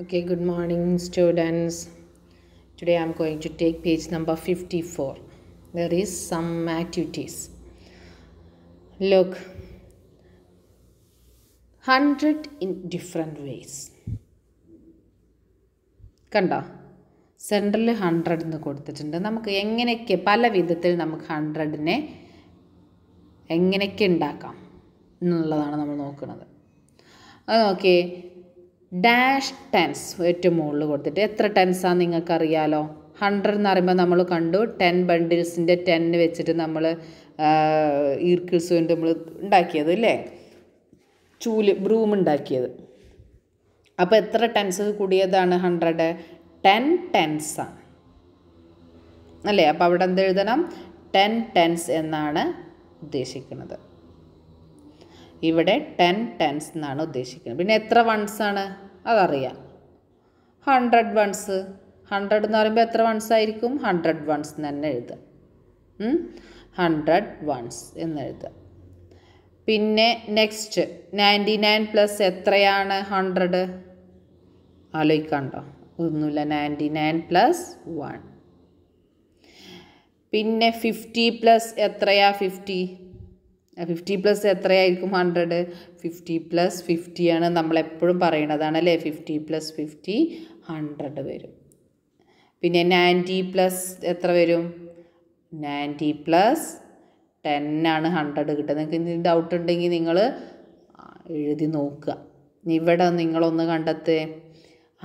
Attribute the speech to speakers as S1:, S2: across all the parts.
S1: okay good morning students today I am going to take page number 54 there is some activities look 100 in different ways Kanda. കണ്ടോ central hundred എന്ന് കൊടുത്തിട്ടുണ്ട് നമുക്ക് എങ്ങനെയൊക്കെ പല വിധത്തിൽ നമുക്ക് ഹൺഡ്രഡിനെ എങ്ങനെയൊക്കെ ഉണ്ടാക്കാം എന്നുള്ളതാണ് നമ്മൾ നോക്കുന്നത് അത് Okay. ഡാഷ് ടെൻസ് ഏറ്റവും മുകളിൽ കൊടുത്തിട്ട് എത്ര ടെൻസാണ് നിങ്ങൾക്കറിയാലോ ഹൺഡ്രഡ് എന്ന് പറയുമ്പോൾ നമ്മൾ കണ്ടു ടെൻ ബണ്ടിൽസിൻ്റെ ടെന്ന് വെച്ചിട്ട് നമ്മൾ ഈർക്കിൾസ് വേണ്ടി നമ്മൾ ഉണ്ടാക്കിയത് അല്ലേ ചൂല് ബ്രൂം ഉണ്ടാക്കിയത് അപ്പോൾ എത്ര ടെൻസ് കൂടിയതാണ് ഹൺഡ്രഡ് ടെൻ ടെൻസാണ് അല്ലേ അപ്പോൾ അവിടെ എന്ത് എഴുതണം ടെൻ ടെൻസ് എന്നാണ് ഉദ്ദേശിക്കുന്നത് ഇവിടെ ടെൻ ടെൻസ് എന്നാണ് ഉദ്ദേശിക്കുന്നത് പിന്നെ എത്ര വൺസ് ആണ് അതറിയാം ഹൺഡ്രഡ് വൺസ് ഹൺഡ്രഡ് എന്ന് പറയുമ്പോൾ എത്ര വൺസ് ആയിരിക്കും ഹൺഡ്രഡ് വൺസ് എന്ന് തന്നെ എഴുതാം ഹൺഡ്രഡ് വൺസ് എന്ന് എഴുതുക പിന്നെ നെക്സ്റ്റ് നയൻറ്റി നയൻ പ്ലസ് എത്രയാണ് ഹൺഡ്രഡ് ആലോചിക്കണ്ടോ ഒന്നുമില്ല നയൻറ്റി നയൻ പ്ലസ് വൺ പിന്നെ ഫിഫ്റ്റി പ്ലസ് എത്രയാ ഫിഫ്റ്റി ഫിഫ്റ്റി പ്ലസ് എത്രയായിരിക്കും ഹൺഡ്രഡ് ഫിഫ്റ്റി പ്ലസ് ഫിഫ്റ്റിയാണ് നമ്മളെപ്പോഴും അല്ലേ ഫിഫ്റ്റി പ്ലസ് ഫിഫ്റ്റി ഹൺഡ്രഡ് വരും പിന്നെ നയൻറ്റി പ്ലസ് എത്ര വരും നയൻറ്റി പ്ലസ് ടെൻ ആണ് ഹൺഡ്രഡ് കിട്ടുക നിങ്ങൾക്ക് എന്തെങ്കിലും ഡൗട്ട് ഉണ്ടെങ്കിൽ നിങ്ങൾ എഴുതി നോക്കുക ഇവിടെ നിങ്ങളൊന്ന് കണ്ടെത്തേ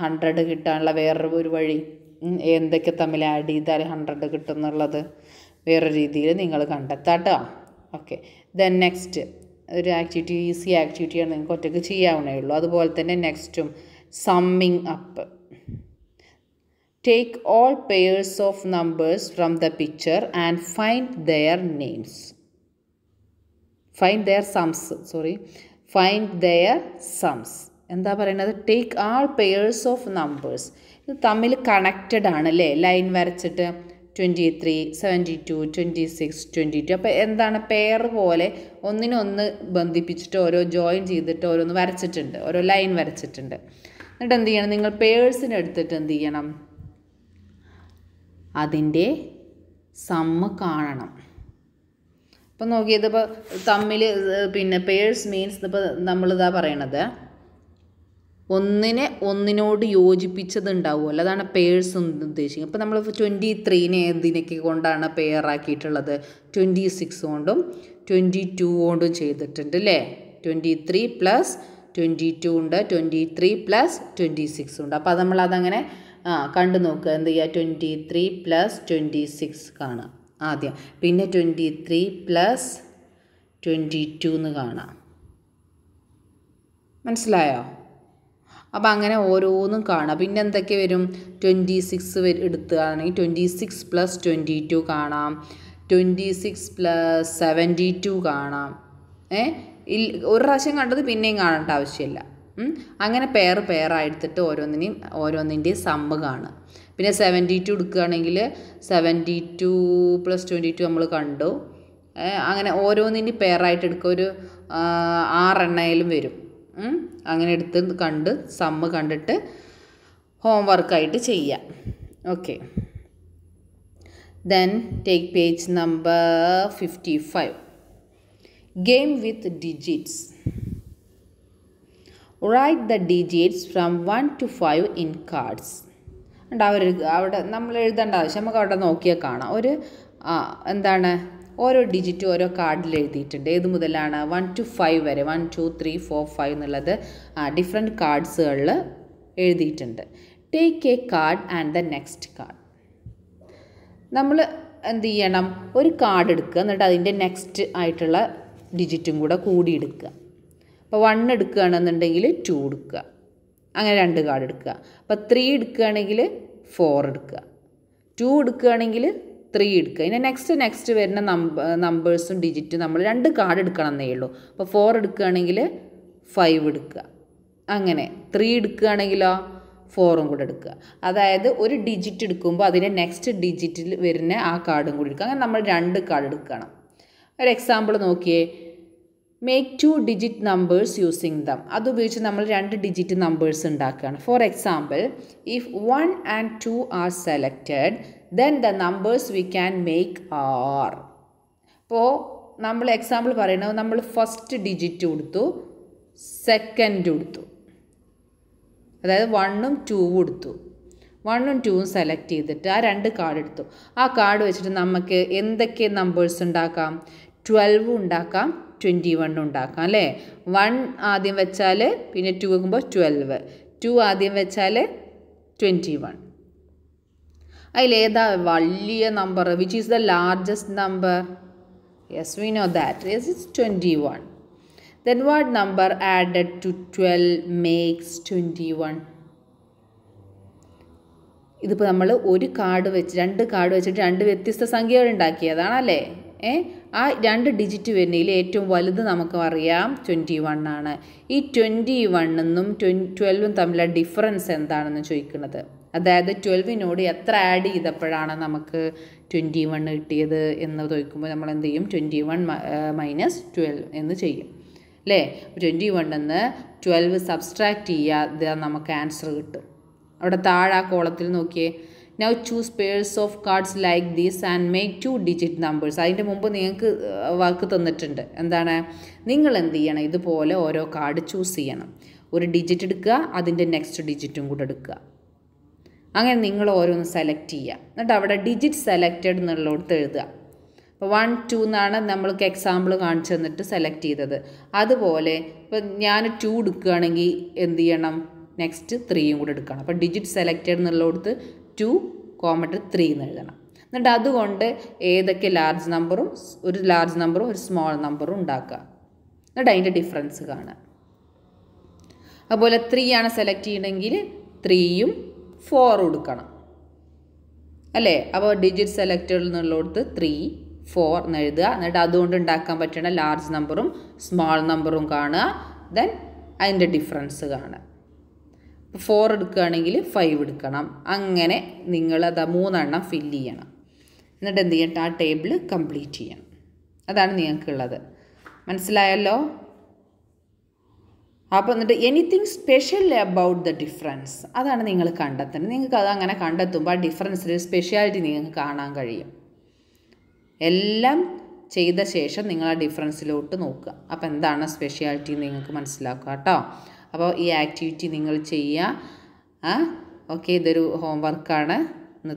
S1: ഹൺഡ്രഡ് കിട്ടാനുള്ള വേറൊരു ഒരു വഴി എന്തൊക്കെ തമ്മിൽ ആഡ് ചെയ്താൽ ഹൺഡ്രഡ് കിട്ടും എന്നുള്ളത് വേറെ രീതിയിൽ നിങ്ങൾ കണ്ടെത്താം ഓക്കെ ദെൻ നെക്സ്റ്റ് ഒരു ആക്ടിവിറ്റി ഈസി ആക്ടിവിറ്റിയാണ് നിങ്ങൾക്ക് ഒറ്റയ്ക്ക് ചെയ്യാവുന്നേ ഉള്ളൂ അതുപോലെ തന്നെ നെക്സ്റ്റും summing up take all pairs of numbers from the picture and find their names find their sums sorry find their sums എന്താ പറയുന്നത് take all pairs of numbers ഇത് തമ്മിൽ കണക്റ്റഡ് ആണ് അല്ലേ ലൈൻ വരച്ചിട്ട് twenty three seventy two twenty six twenty two അപ്പോൾ എന്താണ് pair പോലെ ഒന്നിനൊന്ന് ബന്ധിപ്പിച്ചിട്ട് ഓരോ ജോയിൻ ചെയ്തിട്ട് ഓരോന്ന് വരച്ചിട്ടുണ്ട് ഓരോ ലൈൻ വരച്ചിട്ടുണ്ട് എന്നിട്ട് എന്ത് ചെയ്യണം നിങ്ങൾ പേഴ്സിന് എടുത്തിട്ട് എന്ത് ചെയ്യണം അതിൻ്റെ സമ്മ കാണണം അപ്പം നോക്കിയത് ഇപ്പോൾ തമ്മിൽ പിന്നെ പേഴ്സ് മീൻസ് ഇപ്പോൾ നമ്മളിതാ പറയണത് ഒന്നിനെ ഒന്നിനോട് യോജിപ്പിച്ചത് ഉണ്ടാവുമല്ലോ അതാണ് പേഴ്സ് എന്ന് ഉദ്ദേശിക്കുന്നത് അപ്പോൾ നമ്മൾ ട്വൻറ്റി ത്രീനെ എന്തിനൊക്കെ കൊണ്ടാണ് പെയർ ആക്കിയിട്ടുള്ളത് ട്വൻറ്റി സിക്സ് കൊണ്ടും ട്വൻറ്റി ടു കൊണ്ടും ചെയ്തിട്ടുണ്ട് അല്ലേ twenty three plus twenty two ഉണ്ട് twenty three plus twenty six ഉണ്ട് അപ്പോൾ അത് നമ്മളതങ്ങനെ ആ കണ്ടു നോക്കുക എന്ത് ചെയ്യുക twenty three plus twenty six കാണാം ആദ്യം പിന്നെ twenty three plus twenty two എന്ന് കാണാം മനസ്സിലായോ അപ്പോൾ അങ്ങനെ ഓരോന്നും കാണുക പിന്നെ എന്തൊക്കെ വരും ട്വൻറ്റി സിക്സ് എടുത്തുകയാണെങ്കിൽ twenty six plus twenty two കാണാം twenty six plus seventy two കാണാം ഏ ഒരു പ്രാവശ്യം കണ്ടത് പിന്നെയും കാണേണ്ട ആവശ്യമില്ല അങ്ങനെ പേർ പെയർ എടുത്തിട്ട് ഓരോന്നിനെയും ഓരോന്നിൻ്റെയും സമ്മ് കാണുക പിന്നെ സെവൻറ്റി ടു എടുക്കുകയാണെങ്കിൽ seventy two plus twenty two നമ്മൾ കണ്ടു അങ്ങനെ ഓരോന്നിൻ്റെ പേറായിട്ട് എടുക്കുക ഒരു ആറെണ്ണയിലും വരും അങ്ങനെ എടുത്ത് കണ്ട് സമ്മ് കണ്ടിട്ട് ഹോം വർക്കായിട്ട് ചെയ്യാം okay then take page number fifty five game with digits write the digits from one two five in cards ഉണ്ട് അവർ അവിടെ നമ്മൾ എഴുതേണ്ട ആവശ്യം നമുക്ക് അവിടെ നോക്കിയാൽ കാണാം ഒരു എന്താണ് ഓരോ ഡിജിറ്റ് ഓരോ കാർഡിൽ എഴുതിയിട്ടുണ്ട് ഏത് മുതലാണ് വൺ ടു ഫൈവ് വരെ one two three four five എന്നുള്ളത് ഡിഫറെൻറ്റ് കാർഡ്സുകളിൽ എഴുതിയിട്ടുണ്ട് take a card and the next card നമ്മൾ എന്ത് ചെയ്യണം ഒരു കാർഡ് എടുക്കുക എന്നിട്ട് അതിൻ്റെ നെക്സ്റ്റ് ആയിട്ടുള്ള ഡിജിറ്റും കൂടെ കൂടി എടുക്കുക അപ്പോൾ വൺ എടുക്കുകയാണെന്നുണ്ടെങ്കിൽ ടു എടുക്കുക അങ്ങനെ രണ്ട് കാർഡ് എടുക്കുക അപ്പോൾ ത്രീ എടുക്കുകയാണെങ്കിൽ ഫോർ എടുക്കുക ടു എടുക്കുകയാണെങ്കിൽ ത്രീ എടുക്കുക ഇനി നെക്സ്റ്റ് നെക്സ്റ്റ് വരുന്ന നമ്പ നമ്പേഴ്സും ഡിജിറ്റും നമ്മൾ രണ്ട് കാർഡ് എടുക്കണം എന്നേ ഉള്ളൂ അപ്പോൾ ഫോർ എടുക്കുകയാണെങ്കിൽ ഫൈവ് എടുക്കുക അങ്ങനെ ത്രീ എടുക്കുകയാണെങ്കിലോ ഫോറും കൂടെ എടുക്കുക അതായത് ഒരു ഡിജിറ്റ് എടുക്കുമ്പോൾ അതിൻ്റെ നെക്സ്റ്റ് ഡിജിറ്റിൽ വരുന്ന ആ കാർഡും കൂടി എടുക്കുക അങ്ങനെ നമ്മൾ രണ്ട് കാർഡ് എടുക്കണം ഒരു എക്സാമ്പിൾ നോക്കിയേ make two digit numbers using them ഉപയോഗിച്ച് നമ്മൾ രണ്ട് ഡിജിറ്റ് നമ്പേഴ്സ് ഉണ്ടാക്കുകയാണ് for example if one and two are selected then the numbers we can make are അപ്പോൾ നമ്മൾ എക്സാമ്പിൾ പറയണത് നമ്മൾ ഫസ്റ്റ് ഡിജിറ്റ് കൊടുത്തു സെക്കൻഡ് കൊടുത്തു അതായത് വണ്ണും ടൂവും കൊടുത്തു വണ്ണും ടൂവും സെലക്ട് ചെയ്തിട്ട് ആ രണ്ട് കാർഡ് എടുത്തു ആ കാർഡ് വെച്ചിട്ട് നമുക്ക് എന്തൊക്കെ നമ്പേഴ്സ് ഉണ്ടാക്കാം ട്വൽവ് ഉണ്ടാക്കാം ട്വൻറ്റി വൺ ഉണ്ടാക്കാം അല്ലേ വൺ ആദ്യം വെച്ചാൽ പിന്നെ ടു വെക്കുമ്പോൾ ട്വൽവ് ടു ആദ്യം വെച്ചാൽ ട്വൻറ്റി വൺ അതിലേതാ വലിയ number which is the largest number yes we know that yes it's twenty one then what number added to twelve makes twenty one ഇതിപ്പോൾ നമ്മൾ ഒരു കാർഡ് വെച്ച് രണ്ട് കാർഡ് വെച്ചിട്ട് രണ്ട് വ്യത്യസ്ത സംഖ്യകൾ ഉണ്ടാക്കിയതാണല്ലേ ഏ ആ രണ്ട് ഡിജിറ്റ് വരുന്നതിൽ ഏറ്റവും വലുത് നമുക്ക് അറിയാം ട്വൻറ്റി വൺ ആണ് ഈ ട്വൻറ്റി വണ്ണെന്നും ട്വൻ ട്വൽവും തമ്മിലുള്ള ഡിഫറൻസ് എന്താണെന്ന് ചോദിക്കുന്നത് അതായത് ട്വൽവിനോട് എത്ര ആഡ് ചെയ്തപ്പോഴാണ് നമുക്ക് ട്വൻറ്റി വൺ കിട്ടിയത് എന്ന് ചോദിക്കുമ്പോൾ നമ്മൾ എന്ത് ചെയ്യും ട്വൻറ്റി വൺ മൈനസ് ട്വൽവ് എന്ന് ചെയ്യും അല്ലേ ട്വൻറ്റി വണ്ണിന്ന് ട്വൽവ് സബ്സ്ട്രാക്റ്റ് ചെയ്യാതെ നമുക്ക് ആൻസർ കിട്ടും അവിടെ താഴെ ആ കോളത്തിൽ നോക്കിയേ now choose pairs of cards like these and make two digit numbers അതിൻ്റെ മുമ്പ് നിങ്ങൾക്ക് വർക്ക് തന്നിട്ടുണ്ട് എന്താണ് നിങ്ങൾ എന്ത് ചെയ്യണം ഇതുപോലെ ഓരോ കാർഡ് ചൂസ് ചെയ്യണം ഒരു ഡിജിറ്റ് എടുക്കുക അതിൻ്റെ നെക്സ്റ്റ് ഡിജിറ്റും കൂടെ എടുക്കുക അങ്ങനെ നിങ്ങൾ ഓരോന്ന് സെലക്ട് ചെയ്യുക എന്നിട്ട് അവിടെ ഡിജിറ്റ് സെലക്റ്റഡ് എന്നുള്ളിടത്ത് എഴുതുക ഇപ്പോൾ വൺ ടു എന്നാണ് നമ്മൾക്ക് എക്സാമ്പിൾ കാണിച്ചു തന്നിട്ട് സെലക്ട് ചെയ്തത് അതുപോലെ ഇപ്പം ഞാൻ ടു എടുക്കുകയാണെങ്കിൽ എന്ത് ചെയ്യണം നെക്സ്റ്റ് ത്രീയും കൂടെ എടുക്കണം അപ്പോൾ ഡിജിറ്റ് സെലക്റ്റഡ് എന്നുള്ളിടത്ത് ടു കോമറ്റ് ത്രീ എന്ന് എഴുതണം എന്നിട്ട് അതുകൊണ്ട് ഏതൊക്കെ ലാർജ് നമ്പറും ഒരു ലാർജ് നമ്പറും ഒരു സ്മോൾ നമ്പറും ഉണ്ടാക്കുക എന്നിട്ട് അതിൻ്റെ ഡിഫറൻസ് കാണുക അതുപോലെ ത്രീ ആണ് സെലക്ട് ചെയ്യണമെങ്കിൽ ത്രീയും ഫോർ കൊടുക്കണം അല്ലേ അപ്പോൾ ഡിജിറ്റ് സെലക്റ്റഡിൽ കൊടുത്ത് ത്രീ ഫോർ എന്ന് എഴുതുക എന്നിട്ട് അതുകൊണ്ട് ഉണ്ടാക്കാൻ പറ്റുന്ന ലാർജ് നമ്പറും സ്മോൾ നമ്പറും കാണുക ദെൻ അതിൻ്റെ ഡിഫറൻസ് കാണുക ഇപ്പോൾ ഫോർ എടുക്കുകയാണെങ്കിൽ ഫൈവ് എടുക്കണം അങ്ങനെ നിങ്ങൾ അത് മൂന്നെണ്ണം ഫില്ല് ചെയ്യണം എന്നിട്ട് എന്ത് ചെയ്യട്ടെ ആ ടേബിൾ കംപ്ലീറ്റ് ചെയ്യണം അതാണ് നിങ്ങൾക്കുള്ളത് മനസ്സിലായല്ലോ അപ്പോൾ എന്നിട്ട് anything special about the difference അതാണ് നിങ്ങൾ കണ്ടെത്തേണ്ടത് നിങ്ങൾക്ക് അത് അങ്ങനെ കണ്ടെത്തുമ്പോൾ ആ ഡിഫറൻസിൽ സ്പെഷ്യാലിറ്റി നിങ്ങൾക്ക് കാണാൻ കഴിയും എല്ലാം ചെയ്ത ശേഷം നിങ്ങൾ ആ ഡിഫറൻസിലോട്ട് നോക്കുക അപ്പോൾ എന്താണ് സ്പെഷ്യാലിറ്റി നിങ്ങൾക്ക് മനസ്സിലാക്കുക കേട്ടോ അപ്പോൾ ഈ ആക്ടിവിറ്റി നിങ്ങൾ ചെയ്യുക ആ ഓക്കെ ഇതൊരു ഹോം വർക്കാണ്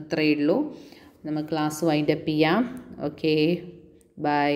S1: ഇത്രയേ ഉള്ളൂ നമുക്ക് ക്ലാസ് വൈൻഡപ്പ് ചെയ്യാം ഓക്കെ ബൈ